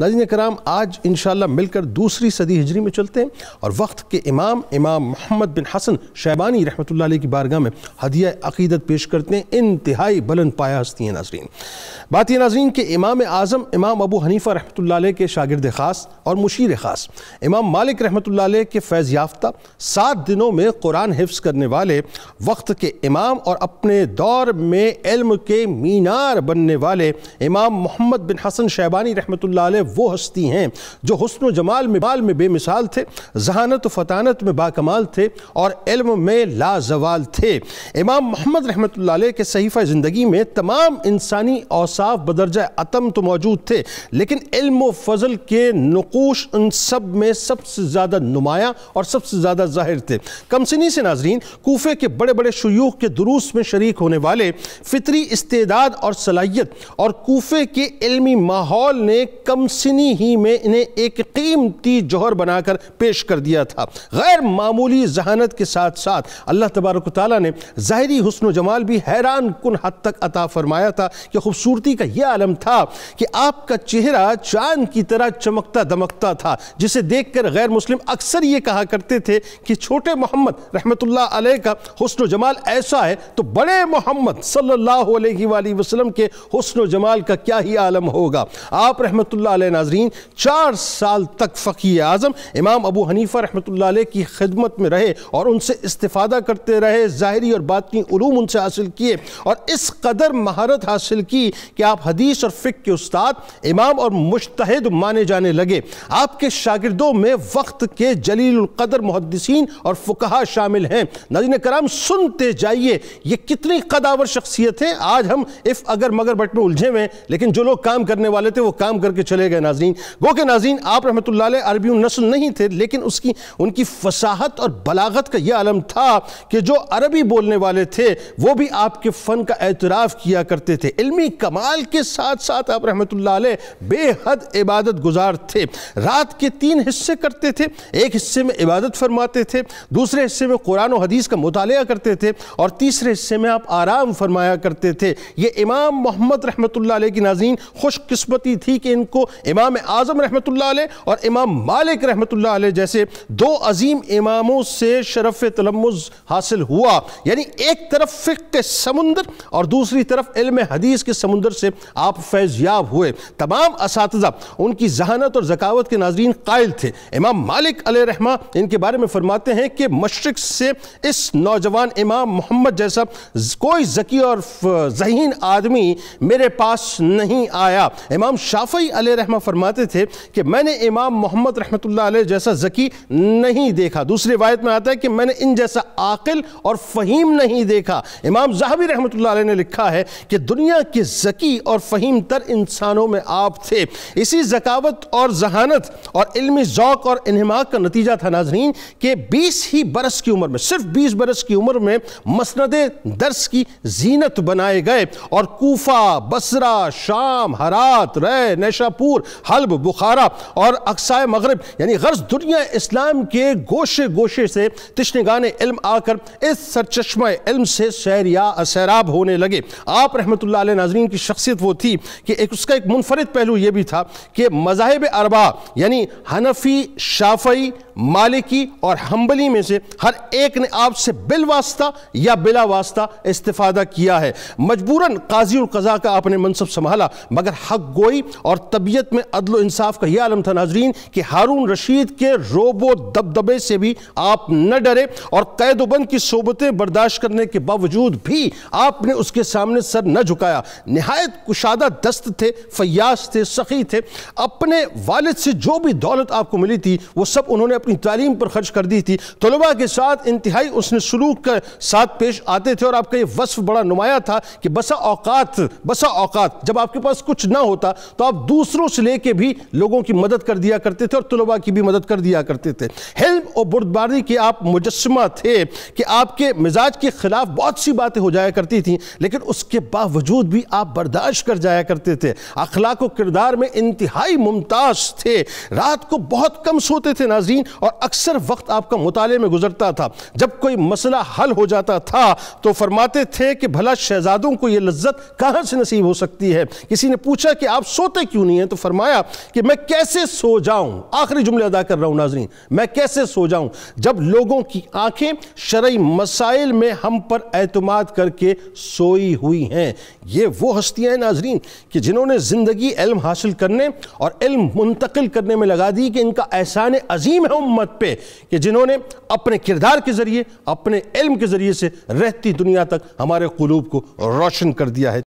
नाजिन कराम आज इन मिलकर दूसरी सदी हिजरी में चलते हैं और वक्त के इमाम इमाम मोहम्मद बिन हसन शैबानी रहमत की बारगाह में हदिया अकीदत पेश करते हैं इंतहाई बलन पाया हस्ती हैं नाजरीन बात यह नाजरीन के इमाम आज़म इमाम अबू हनीफ़ा रहमत के शागिर्द ख़ास और मुशीर ख़ास इमाम मालिक रहमत के फैज़ याफ्ता सात दिनों में कुरान हिफ्स करने वाले वक्त के इमाम और अपने दौर में इल्म के मीनार बनने वाले इमाम मोहम्मद बिन हसन शैबानी रहमत वो हस्ती हैं जो हसन व जमाल में बाल में बेमिसाल थे जहानत व फ़तानत में बाकमाल थे और इल्म में लाजवाल थे इमाम मोहम्मद रहमत के सहीफ़ ज़िंदगी में तमाम इंसानी औसाफ बदरजा अतम तो मौजूद थे लेकिन इल्म व फजल के नकूश उन सब में सबसे ज़्यादा नुमाया और सबसे ज़्यादा जाहिर थे कमसनी से नाजरीन कोफे के बड़े बड़े शयूख के दुरूस में शरीक होने वाले फ़ितरी इस्तेदाद और सलाहियत और कोफे के इल्मी माहौल ने कम मोहसिनी ही में इन्हें एक कीमती जौहर बनाकर पेश कर दिया था गैर मामूली जहानत के साथ साथ अल्लाह तबारक ताली ने ज़ाहरी हसन जमाल भी हैरान कन हद तक अता फरमाया था कि खूबसूरती का यह आलम था कि आपका चेहरा चांद की तरह चमकता दमकता था जिसे देख कर गैर मुस्लिम अक्सर ये कहा करते थे कि छोटे मोहम्मद रहमतुल्ला अलैह का हसन जमाल ऐसा है तो बड़े मोहम्मद सल्लल्लाहु अलैहि वसल्लम के हसन जमाल का क्या ही आलम होगा आप रहमतुल्ला नाजरीन चार साल तक फ़की आज़म इमाम अबू हनीफ़ा रहमतुल्लाह की खिदमत में रहे और उनसे इस्तादा करते रहे ज़ाहरी और बातनी ूम उनसे हासिल किए और इस कदर महारत हासिल की कि आप हदीस और फ़िक के उस्ताद इमाम और मुश्तहद माने जाने लगे आपके शागिर्दों में वक्त के जलीलकदर मुहदसिन और फ़ुकहा शामिल हैं नाजिन कराम सुनते जाइए ये कितनी कदावर शख्सियत है आज हम इफ़ अगर मगर बट में उलझे हुए लेकिन जो लोग काम करने वाले थे वो काम करके चले गए गए नाजरीन गो के नाजीन आप रहमत अरबी नस्ल नहीं थे लेकिन उसकी उनकी फसाहत और बलागत का यह आलम था कि जो अरबी बोलने वाले थे वो भी आपके फ़न का एतराफ़ किया करते थे इल्मी कमाल के साथ साथ आप रहमत बेहद इबादत गुजार थे रात के तीन हिस्से करते थे एक हिस्से में इबादत फरमाते थे दूसरे हिस्से में कुरान और हदीस का मुताल करते थे और तीसरे हिस्से में आप आराम फरमाया करते थे ये इमाम मोहम्मद रहमत की नाजीन खुशकस्मती थी कि इनको इमाम आज़म रहमत और इमाम मालिक रहमत जैसे दो अजीम इमामों से शरफ़ तलम्मज़ हासिल हुआ यानी एक तरफ फ़िक के समुंदर और दूसरी तरफ इल्म हदीस के समुंदर से आप फैज़याब हुए तमाम इस उनकी जहानत और ज़कावत के नाजरीन कायल थे इमाम मालिक रहमा इनके बारे में फरमाते हैं कि मशरक़ से इस नौजवान इमाम मोहम्मद जैसा कोई जकी और जहीन आदमी मेरे पास नहीं आया इमाम शाफ़ी रहमा फरमाते थे कि मैंने इमाम मोहम्मद रहमत जैसा ज़की नहीं देखा दूसरी रिवायत में आता है कि मैंने इन जैसा आकिल और फ़हीम नहीं देखा इमाम जहाबी रहमत ने लिखा है कि दुनिया के ज़की और फ़हीम तर इंसानों में आप थे इसी जकावत और जहानत और इलमी जौक और इनहमाक का नतीजा था नाजरीन के बीस ही बरस की उम्र में सिर्फ बीस बरस की उम्र में मसंद दर्स की जीनत बनाए गए और कोफा बसरा शाम हरात रे नशापुर सूर हल्ब बुखारा और अक्सा मगरब यानी गर्ज दुनिया इस्लाम के गोशे गोशे से तशनगान इल्म आकर इस सरचश्मा इल्म से सैर या असैराब होने लगे आप रहमत नाजरीन की शख्सियत वो थी कि एक उसका एक मुनफरद पहलू यह भी था कि मजाहब अरबा यानी हनफी शाफई मालिकी और हम्बली में से हर एक ने आपसे बिलवास्ता या बिला वास्ता इस्तादा किया है मजबूरन काजी और कज़ा का आपने मनसब संभाला मगर हक गोई और तबीयत शरीयत में अदल इंसाफ का यह आलम था नाजरीन कि हारून रशीद के रोबो दबदबे से भी आप न डरे और कैदोबंद की सोबतें बर्दाश्त करने के बावजूद भी आपने उसके सामने सर न झुकाया नहायत कुशादा दस्त थे फयास थे सखी थे अपने वालद से जो भी दौलत आपको मिली थी वो सब उन्होंने अपनी तालीम पर खर्च कर दी थी तलबा के साथ इंतहाई उसने सलूक के साथ पेश आते थे और आपका यह वसफ बड़ा नुमाया था कि बसा औकात बसा औकात जब आपके पास कुछ ना होता तो आप दूसरों कुछ लेके भी लोगों की मदद कर दिया करते थे और तलबा की भी मदद कर दिया करते थे हेल्प और बुरदबारी के आप मुजस्मा थे कि आपके मिजाज के ख़िलाफ़ बहुत सी बातें हो जाया करती थी लेकिन उसके बावजूद भी आप बर्दाश्त कर जाया करते थे अखलाक व किरदार में इंतहाई मुमताज़ थे रात को बहुत कम सोते थे नाजीन और अक्सर वक्त आपका मुताले में गुजरता था जब कोई मसला हल हो जाता था तो फरमाते थे कि भला शहजादों को यह लज्जत कहां से नसीब हो सकती है किसी ने पूछा कि आप सोते क्यों नहीं है तो फरमाया कि मैं कैसे सो जाऊं आखिरी जुमले अदा कर रहा हूं नाजरीन मैं कैसे सो जाऊं जब लोगों की आंखें शरय मसाइल में हम पर एतमाद करके सोई हुई हैं ये वो हस्तियां हैं नाजरीन कि जिन्होंने ज़िंदगी इल्म हासिल करने और इल्म मुंतकिल करने में लगा दी कि इनका एहसान अजीम है उम्मत पे कि जिन्होंने अपने किरदार के ज़रिए अपने इल्म के ज़रिए से रहती दुनिया तक हमारे कलूब को रोशन कर दिया है